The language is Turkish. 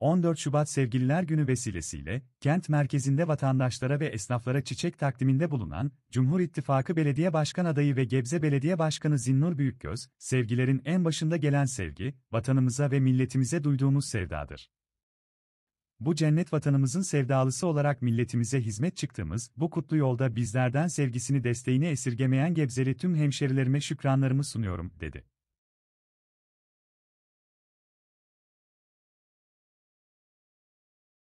14 Şubat Sevgililer Günü vesilesiyle, kent merkezinde vatandaşlara ve esnaflara çiçek takdiminde bulunan, Cumhur İttifakı Belediye Başkan Adayı ve Gebze Belediye Başkanı Zinnur Büyükgöz, sevgilerin en başında gelen sevgi, vatanımıza ve milletimize duyduğumuz sevdadır. Bu cennet vatanımızın sevdalısı olarak milletimize hizmet çıktığımız, bu kutlu yolda bizlerden sevgisini desteğini esirgemeyen Gebzeli tüm hemşerilerime şükranlarımı sunuyorum, dedi.